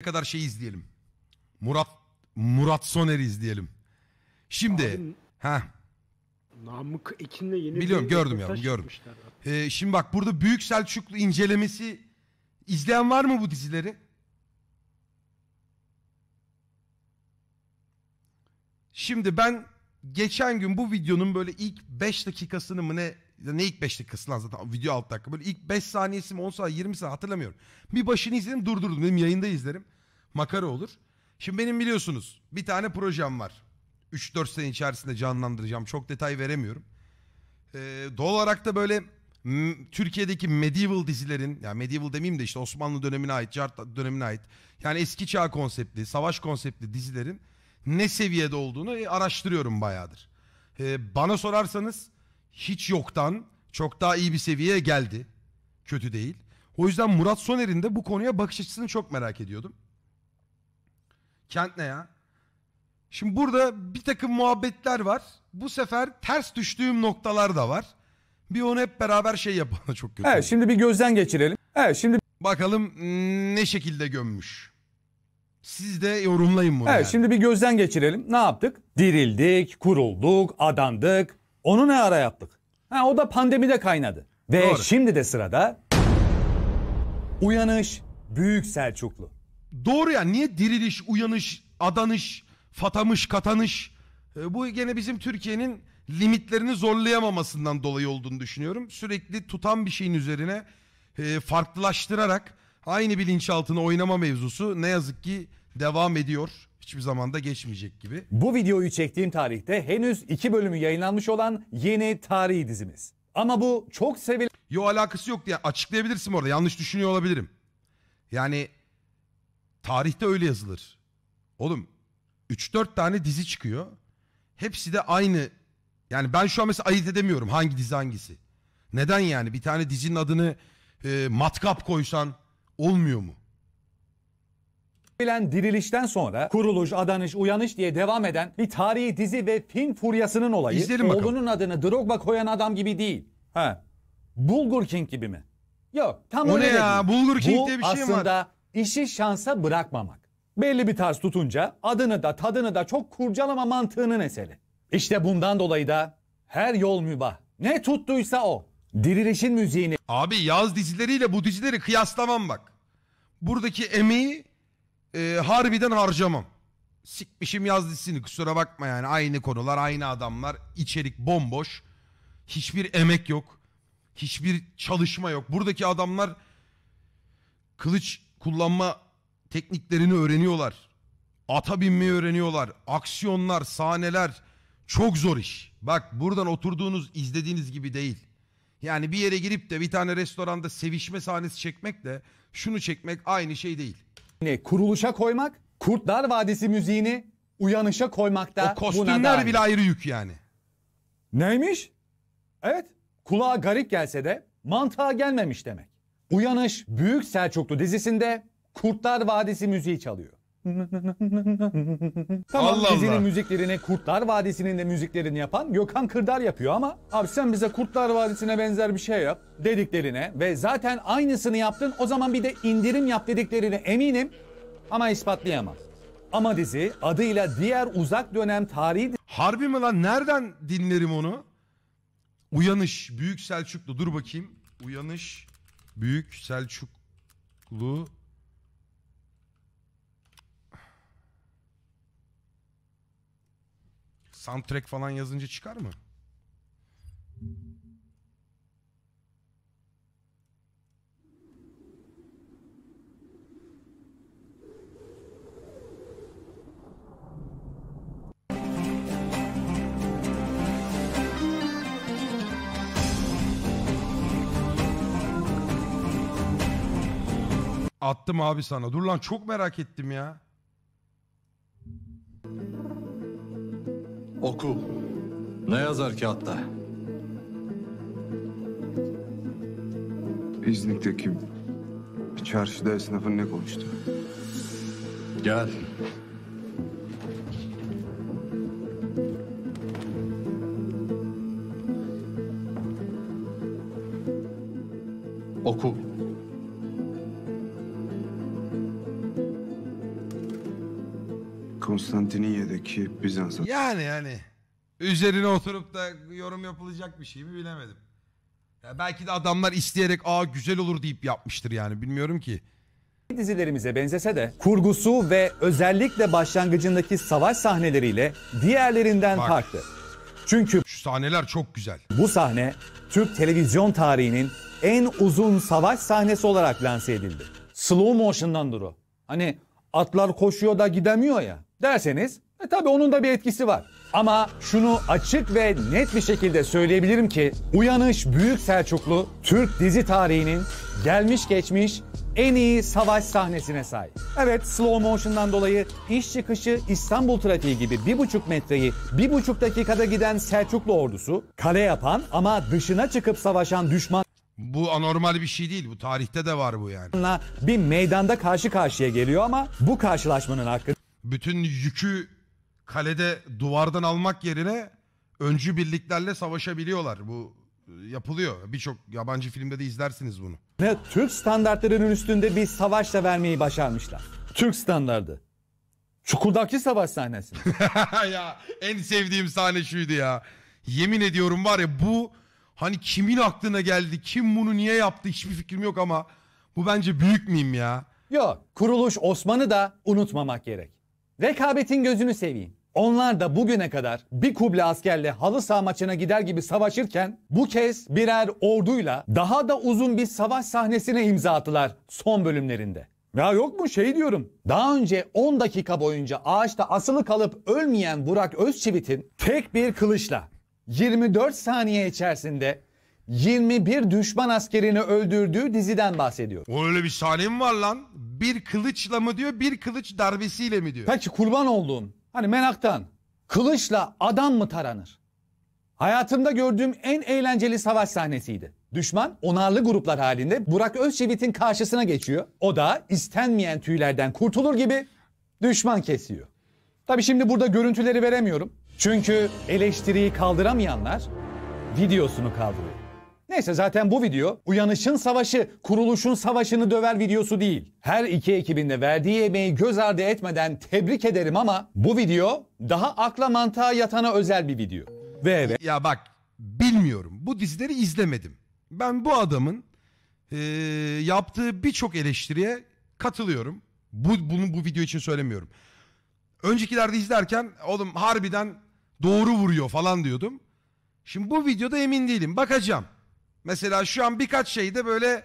Ne kadar şey izleyelim. Murat Murat Soner izleyelim. Şimdi ha Namık Ekin'le yeni biliyorum gördüm yavrum gördüm. Ee, şimdi bak burada Büyük Selçuklu incelemesi izleyen var mı bu dizileri? Şimdi ben geçen gün bu videonun böyle ilk 5 dakikasını mı ne ne ilk 5'lik kısmı lan zaten video 6 dakika. Böyle ilk 5 saniyesi mi 10 saniye 20 saniye hatırlamıyorum. Bir başını izledim durdurdum dedim yayında izlerim. Makara olur. Şimdi benim biliyorsunuz bir tane projem var. 3-4 sene içerisinde canlandıracağım. Çok detay veremiyorum. Ee, doğal olarak da böyle Türkiye'deki medieval dizilerin yani medieval demeyeyim de işte Osmanlı dönemine ait, Cart dönemine ait yani eski çağ konseptli, savaş konseptli dizilerin ne seviyede olduğunu e, araştırıyorum bayağıdır. Ee, bana sorarsanız hiç yoktan çok daha iyi bir seviyeye geldi. Kötü değil. O yüzden Murat Soner'in de bu konuya bakış açısını çok merak ediyordum. Kent ne ya? Şimdi burada bir takım muhabbetler var. Bu sefer ters düştüğüm noktalar da var. Bir onu hep beraber şey yapalım. çok kötü. Evet şimdi bir gözden geçirelim. Evet şimdi Bakalım hmm, ne şekilde gömmüş. Siz de yorumlayın bunu. Evet yani. şimdi bir gözden geçirelim. Ne yaptık? Dirildik, kurulduk, adandık, onu ne ara yaptık? Ha, o da pandemide kaynadı. Ve Doğru. şimdi de sırada uyanış Büyük Selçuklu. Doğru ya niye diriliş, uyanış, adanış, fatamış, katanış? Ee, bu gene bizim Türkiye'nin limitlerini zorlayamamasından dolayı olduğunu düşünüyorum. Sürekli tutan bir şeyin üzerine e, farklılaştırarak aynı bilinçaltına oynama mevzusu ne yazık ki devam ediyor. Hiçbir zaman da geçmeyecek gibi. Bu videoyu çektiğim tarihte henüz iki bölümü yayınlanmış olan yeni tarihi dizimiz. Ama bu çok sevilen... Yo alakası yok diye açıklayabilirsin orada. Yanlış düşünüyor olabilirim. Yani tarihte öyle yazılır. Oğlum 3-4 tane dizi çıkıyor. Hepsi de aynı. Yani ben şu an mesela ayırt edemiyorum hangi dizi hangisi. Neden yani? Bir tane dizinin adını e, matkap koysan olmuyor mu? bilen dirilişten sonra kuruluş, adanış, uyanış diye devam eden bir tarihi dizi ve film furyasının olayı İzleyelim bakalım. oğlunun adını Drogba koyan adam gibi değil. Ha. Bulgur King gibi mi? Yok tam O öyle ne ya? değil. Bulgur King Bu diye bir şey mi var? aslında işi şansa bırakmamak. Belli bir tarz tutunca adını da tadını da çok kurcalama mantığının eseri. İşte bundan dolayı da her yol mübah. Ne tuttuysa o. Dirilişin müziğini Abi yaz dizileriyle bu dizileri kıyaslamam bak. Buradaki emeği e, harbiden harcamam. Sikmişim yaz dizisini kusura bakma yani aynı konular aynı adamlar içerik bomboş. Hiçbir emek yok. Hiçbir çalışma yok. Buradaki adamlar kılıç kullanma tekniklerini öğreniyorlar. Ata binmeyi öğreniyorlar. Aksiyonlar, sahneler çok zor iş. Bak buradan oturduğunuz izlediğiniz gibi değil. Yani bir yere girip de bir tane restoranda sevişme sahnesi çekmekle şunu çekmek aynı şey değil. Ne kuruluşa koymak, Kurtlar Vadisi müziğini uyanışa koymakta o kostümler bile ayrı yük yani. Neymiş? Evet, kulağa garip gelse de mantığa gelmemiş demek. Uyanış Büyük Selçuklu dizisinde Kurtlar Vadisi müziği çalıyor. tamam Allah dizinin müziklerini Kurtlar Vadisi'nin de müziklerini yapan Gökhan Kırdar yapıyor ama abi sen bize Kurtlar Vadisi'ne benzer bir şey yap dediklerine ve zaten aynısını yaptın o zaman bir de indirim yap dediklerine eminim ama ispatlayamam. Ama dizi adıyla diğer uzak dönem tarihi Harbi mi lan nereden dinlerim onu? Uyanış Büyük Selçuklu dur bakayım. Uyanış Büyük Selçuklu Soundtrack falan yazınca çıkar mı? Attım abi sana. Dur lan çok merak ettim ya. Oku. Ne yazar kağıtta? İznik'teki bir çarşıda esnafın ne konuştu? Gel. Oku. Konstantiniyye'deki Bizans'a... Yani yani üzerine oturup da yorum yapılacak bir şey mi bilemedim. Ya belki de adamlar isteyerek aa güzel olur deyip yapmıştır yani bilmiyorum ki dizilerimize benzese de kurgusu ve özellikle başlangıcındaki savaş sahneleriyle diğerlerinden Bak. farklı. Çünkü şu sahneler çok güzel. Bu sahne Türk televizyon tarihinin en uzun savaş sahnesi olarak lanse edildi. Slow motion'dan duru. Hani atlar koşuyor da gidemiyor ya derseniz e tabii onun da bir etkisi var. Ama şunu açık ve net bir şekilde söyleyebilirim ki Uyanış Büyük Selçuklu Türk dizi tarihinin gelmiş geçmiş en iyi savaş sahnesine sahip. Evet slow motion'dan dolayı iş çıkışı İstanbul trafiği gibi bir buçuk metreyi bir buçuk dakikada giden Selçuklu ordusu kale yapan ama dışına çıkıp savaşan düşman bu anormal bir şey değil. Bu tarihte de var bu yani. bir meydanda karşı karşıya geliyor ama bu karşılaşmanın hakkı bütün yükü kalede duvardan almak yerine öncü birliklerle savaşabiliyorlar. Bu e, yapılıyor. Birçok yabancı filmde de izlersiniz bunu. Ve Türk standartlarının üstünde bir savaşla vermeyi başarmışlar. Türk standardı. Çukur'daki savaş sahnesi. ya en sevdiğim sahne şuydu ya. Yemin ediyorum var ya bu hani kimin aklına geldi, kim bunu niye yaptı hiçbir fikrim yok ama bu bence büyük miyim ya? Yok, kuruluş Osman'ı da unutmamak gerek. Rekabetin gözünü seveyim. Onlar da bugüne kadar bir kuble askerle halı saha maçına gider gibi savaşırken bu kez birer orduyla daha da uzun bir savaş sahnesine imza attılar son bölümlerinde. Ya yok mu şey diyorum. Daha önce 10 dakika boyunca ağaçta asılı kalıp ölmeyen Burak Özçivit'in tek bir kılıçla 24 saniye içerisinde 21 düşman askerini öldürdüğü diziden bahsediyor. Öyle bir sahne mi var lan? Bir kılıçla mı diyor, bir kılıç darbesiyle mi diyor? Peki kurban olduğum, hani menaktan kılıçla adam mı taranır? Hayatımda gördüğüm en eğlenceli savaş sahnesiydi. Düşman onarlı gruplar halinde Burak Özçevit'in karşısına geçiyor. O da istenmeyen tüylerden kurtulur gibi düşman kesiyor. Tabii şimdi burada görüntüleri veremiyorum. Çünkü eleştiriyi kaldıramayanlar videosunu kaldırıyor. Neyse zaten bu video uyanışın savaşı, kuruluşun savaşını döver videosu değil. Her iki ekibinde verdiği emeği göz ardı etmeden tebrik ederim ama bu video daha akla mantığa yatana özel bir video. Ve evet. Ya bak bilmiyorum bu dizileri izlemedim. Ben bu adamın e, yaptığı birçok eleştiriye katılıyorum. Bu, bunu bu video için söylemiyorum. Öncekilerde izlerken oğlum harbiden doğru vuruyor falan diyordum. Şimdi bu videoda emin değilim. Bakacağım. Mesela şu an birkaç şeyde böyle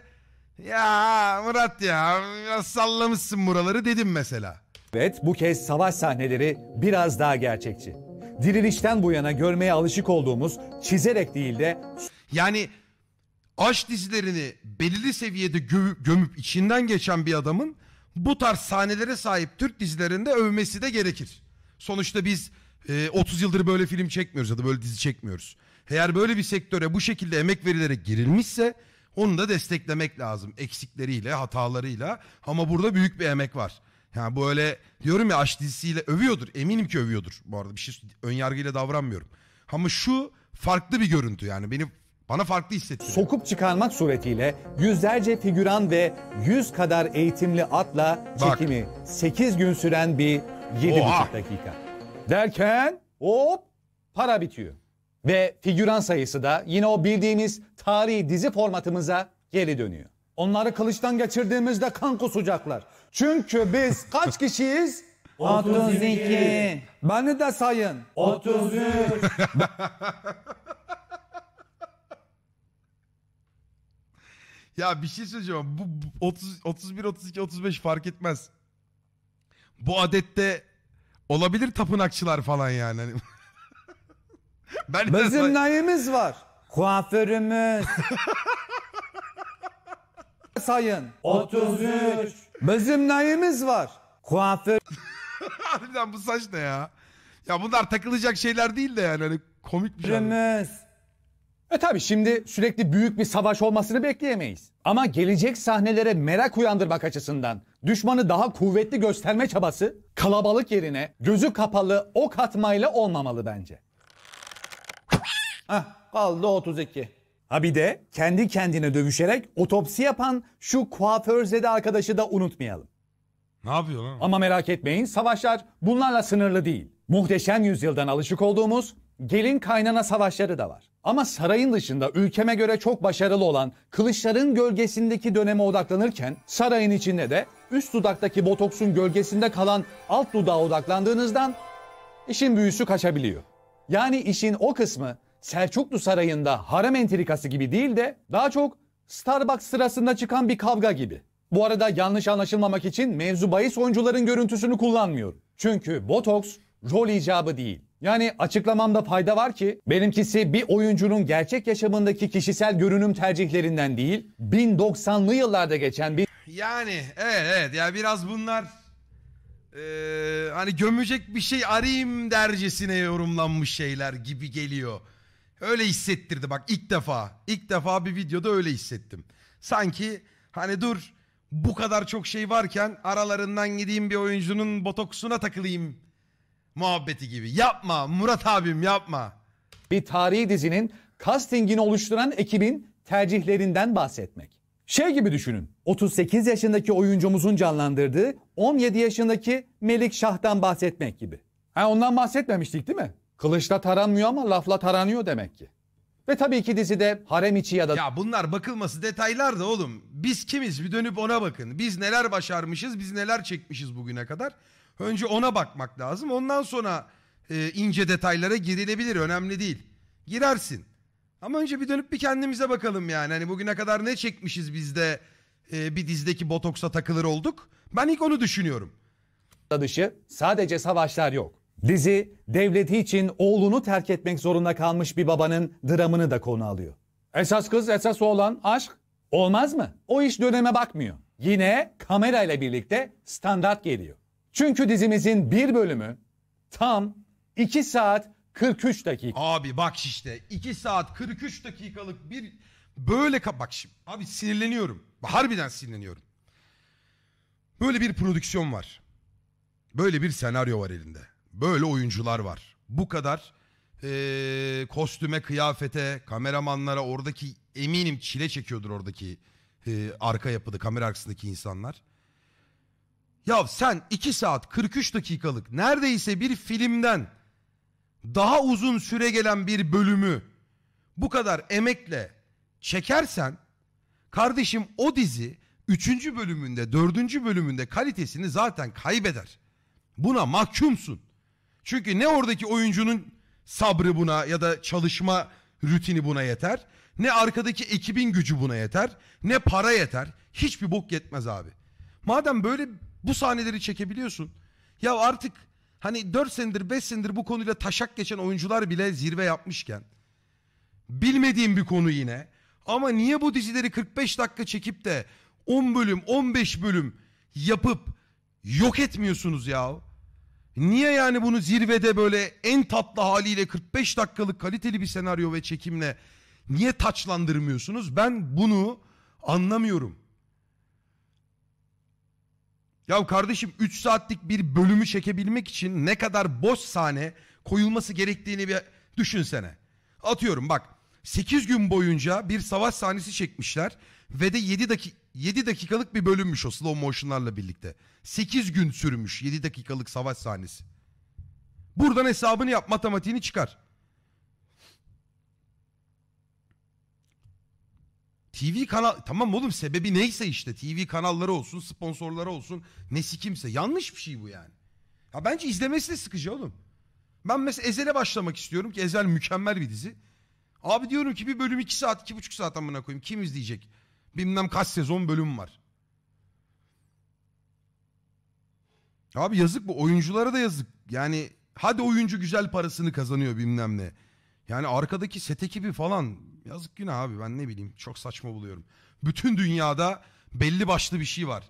ya Murat ya biraz sallamışsın buraları dedim mesela. Evet bu kez savaş sahneleri biraz daha gerçekçi. Dirilişten bu yana görmeye alışık olduğumuz çizerek değil de... Yani aş dizilerini belirli seviyede gö- gömüp içinden geçen bir adamın bu tarz sahnelere sahip Türk dizilerinde övmesi de gerekir. Sonuçta biz e, 30 yıldır böyle film çekmiyoruz ya da böyle dizi çekmiyoruz. Eğer böyle bir sektöre bu şekilde emek verilerek girilmişse onu da desteklemek lazım eksikleriyle, hatalarıyla ama burada büyük bir emek var. Yani bu öyle diyorum ya aç dizisiyle övüyordur. Eminim ki övüyordur. Bu arada bir şey önyargıyla davranmıyorum. Ama şu farklı bir görüntü yani benim bana farklı hissettiriyor. Sokup çıkarmak suretiyle yüzlerce figüran ve yüz kadar eğitimli atla Bak. çekimi 8 gün süren bir 7,5 Oha. dakika. Derken hop para bitiyor. Ve figüran sayısı da yine o bildiğimiz tarihi dizi formatımıza geri dönüyor. Onları kılıçtan geçirdiğimizde kan kusacaklar. Çünkü biz kaç kişiyiz? 32. Beni de sayın. 33. ya bir şey söyleyeceğim. Bu 30, 31, 32, 35 fark etmez. Bu adette olabilir tapınakçılar falan yani. Ben Bizim neyimiz var? Kuaförümüz. Sayın. 33. Bizim neyimiz var? Kuaför. Harbiden bu saç ne ya? Ya bunlar takılacak şeyler değil de yani hani komik bir şey. E tabi şimdi sürekli büyük bir savaş olmasını bekleyemeyiz. Ama gelecek sahnelere merak uyandırmak açısından düşmanı daha kuvvetli gösterme çabası kalabalık yerine gözü kapalı ok atmayla olmamalı bence. Hah, kaldı 32. Ha bir de kendi kendine dövüşerek otopsi yapan şu kuaför zede arkadaşı da unutmayalım. Ne yapıyor lan? Ama merak etmeyin savaşlar bunlarla sınırlı değil. Muhteşem yüzyıldan alışık olduğumuz gelin kaynana savaşları da var. Ama sarayın dışında ülkeme göre çok başarılı olan kılıçların gölgesindeki döneme odaklanırken sarayın içinde de üst dudaktaki botoksun gölgesinde kalan alt dudağa odaklandığınızdan işin büyüsü kaçabiliyor. Yani işin o kısmı Selçuklu Sarayı'nda harem entrikası gibi değil de daha çok Starbucks sırasında çıkan bir kavga gibi. Bu arada yanlış anlaşılmamak için mevzu bahis oyuncuların görüntüsünü kullanmıyorum. Çünkü botoks rol icabı değil. Yani açıklamamda fayda var ki benimkisi bir oyuncunun gerçek yaşamındaki kişisel görünüm tercihlerinden değil 1090'lı yıllarda geçen bir... Yani evet evet ya biraz bunlar ee, hani gömecek bir şey arayayım dercesine yorumlanmış şeyler gibi geliyor. Öyle hissettirdi bak ilk defa. İlk defa bir videoda öyle hissettim. Sanki hani dur bu kadar çok şey varken aralarından gideyim bir oyuncunun botoksuna takılayım muhabbeti gibi. Yapma Murat abim yapma. Bir tarihi dizinin castingini oluşturan ekibin tercihlerinden bahsetmek. Şey gibi düşünün. 38 yaşındaki oyuncumuzun canlandırdığı 17 yaşındaki Melik Şah'tan bahsetmek gibi. Ha ondan bahsetmemiştik değil mi? Kılıçla taranmıyor ama lafla taranıyor demek ki. Ve tabii ki dizide harem içi ya da Ya bunlar bakılması detaylar da oğlum. Biz kimiz bir dönüp ona bakın. Biz neler başarmışız, biz neler çekmişiz bugüne kadar. Önce ona bakmak lazım. Ondan sonra e, ince detaylara girilebilir. Önemli değil. Girersin. Ama önce bir dönüp bir kendimize bakalım yani. Hani bugüne kadar ne çekmişiz biz de e, bir dizdeki botoksa takılır olduk. Ben ilk onu düşünüyorum. dışı sadece savaşlar yok. Dizi devleti için oğlunu terk etmek zorunda kalmış bir babanın dramını da konu alıyor. Esas kız esas oğlan aşk olmaz mı? O iş döneme bakmıyor. Yine kamerayla birlikte standart geliyor. Çünkü dizimizin bir bölümü tam 2 saat 43 dakika. Abi bak işte 2 saat 43 dakikalık bir böyle bak şimdi. Abi sinirleniyorum. Harbiden sinirleniyorum. Böyle bir prodüksiyon var. Böyle bir senaryo var elinde. Böyle oyuncular var. Bu kadar ee, kostüme, kıyafete, kameramanlara oradaki eminim çile çekiyordur oradaki e, arka yapıda kamera arkasındaki insanlar. Ya sen 2 saat 43 dakikalık neredeyse bir filmden daha uzun süre gelen bir bölümü bu kadar emekle çekersen kardeşim o dizi 3. bölümünde 4. bölümünde kalitesini zaten kaybeder. Buna mahkumsun. Çünkü ne oradaki oyuncunun sabrı buna ya da çalışma rutini buna yeter. Ne arkadaki ekibin gücü buna yeter. Ne para yeter. Hiçbir bok yetmez abi. Madem böyle bu sahneleri çekebiliyorsun. Ya artık hani 4 senedir 5 senedir bu konuyla taşak geçen oyuncular bile zirve yapmışken. Bilmediğim bir konu yine. Ama niye bu dizileri 45 dakika çekip de 10 bölüm 15 bölüm yapıp yok etmiyorsunuz ya? Niye yani bunu zirvede böyle en tatlı haliyle 45 dakikalık kaliteli bir senaryo ve çekimle niye taçlandırmıyorsunuz? Ben bunu anlamıyorum. Ya kardeşim 3 saatlik bir bölümü çekebilmek için ne kadar boş sahne koyulması gerektiğini bir düşünsene. Atıyorum bak 8 gün boyunca bir savaş sahnesi çekmişler. Ve de 7 dakik 7 dakikalık bir bölünmüş o slow motion'larla birlikte. 8 gün sürmüş 7 dakikalık savaş sahnesi. Buradan hesabını yap matematiğini çıkar. TV kanal tamam oğlum sebebi neyse işte TV kanalları olsun sponsorları olsun nesi kimse yanlış bir şey bu yani. Ya bence izlemesi de sıkıcı oğlum. Ben mesela Ezel'e başlamak istiyorum ki Ezel mükemmel bir dizi. Abi diyorum ki bir bölüm iki saat iki buçuk saat amına koyayım kim izleyecek? Bilmem kaç sezon bölüm var. Abi yazık bu oyunculara da yazık. Yani hadi oyuncu güzel parasını kazanıyor bilmem ne. Yani arkadaki set ekibi falan yazık günah abi ben ne bileyim çok saçma buluyorum. Bütün dünyada belli başlı bir şey var.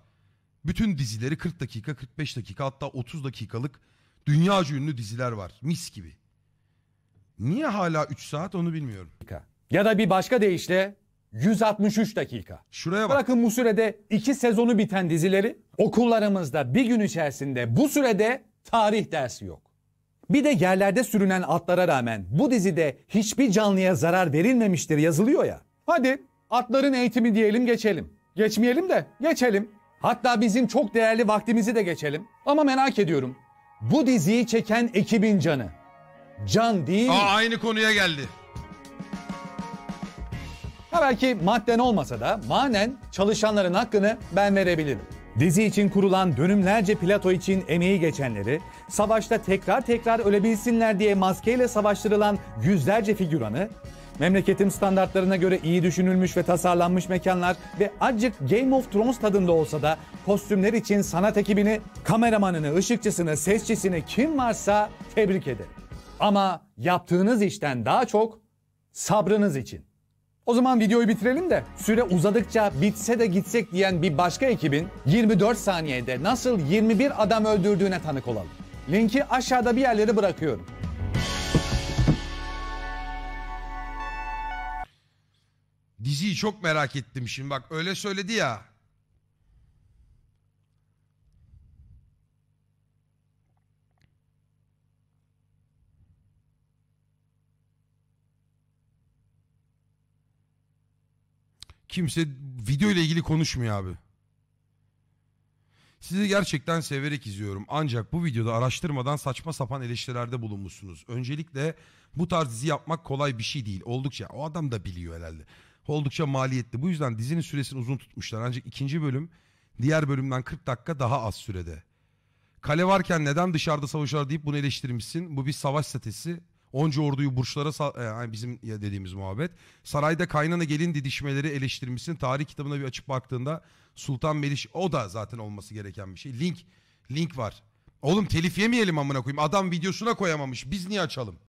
Bütün dizileri 40 dakika 45 dakika hatta 30 dakikalık dünya ünlü diziler var mis gibi. Niye hala 3 saat onu bilmiyorum. Ya da bir başka deyişle 163 dakika. Şuraya bak. Bırakın bu sürede iki sezonu biten dizileri okullarımızda bir gün içerisinde bu sürede tarih dersi yok. Bir de yerlerde sürünen atlara rağmen bu dizide hiçbir canlıya zarar verilmemiştir yazılıyor ya. Hadi atların eğitimi diyelim geçelim. Geçmeyelim de geçelim. Hatta bizim çok değerli vaktimizi de geçelim. Ama merak ediyorum. Bu diziyi çeken ekibin canı. Can değil. Aa, aynı konuya geldi. Ha belki madden olmasa da manen çalışanların hakkını ben verebilirim. Dizi için kurulan dönümlerce plato için emeği geçenleri, savaşta tekrar tekrar ölebilsinler diye maskeyle savaştırılan yüzlerce figüranı, memleketim standartlarına göre iyi düşünülmüş ve tasarlanmış mekanlar ve acık Game of Thrones tadında olsa da kostümler için sanat ekibini, kameramanını, ışıkçısını, sesçisini kim varsa tebrik ederim. Ama yaptığınız işten daha çok sabrınız için. O zaman videoyu bitirelim de süre uzadıkça bitse de gitsek diyen bir başka ekibin 24 saniyede nasıl 21 adam öldürdüğüne tanık olalım. Linki aşağıda bir yerlere bırakıyorum. Diziyi çok merak ettim şimdi bak öyle söyledi ya. Kimse video ile ilgili konuşmuyor abi. Sizi gerçekten severek izliyorum. Ancak bu videoda araştırmadan saçma sapan eleştirilerde bulunmuşsunuz. Öncelikle bu tarz dizi yapmak kolay bir şey değil. Oldukça o adam da biliyor herhalde. Oldukça maliyetli. Bu yüzden dizinin süresini uzun tutmuşlar. Ancak ikinci bölüm diğer bölümden 40 dakika daha az sürede. Kale varken neden dışarıda savaşlar deyip bunu eleştirmişsin? Bu bir savaş statesi Onca orduyu burçlara e, yani bizim ya dediğimiz muhabbet. Sarayda kaynana gelin didişmeleri eleştirmişsin. Tarih kitabına bir açıp baktığında Sultan Meliş o da zaten olması gereken bir şey. Link link var. Oğlum telif yemeyelim amına koyayım. Adam videosuna koyamamış. Biz niye açalım?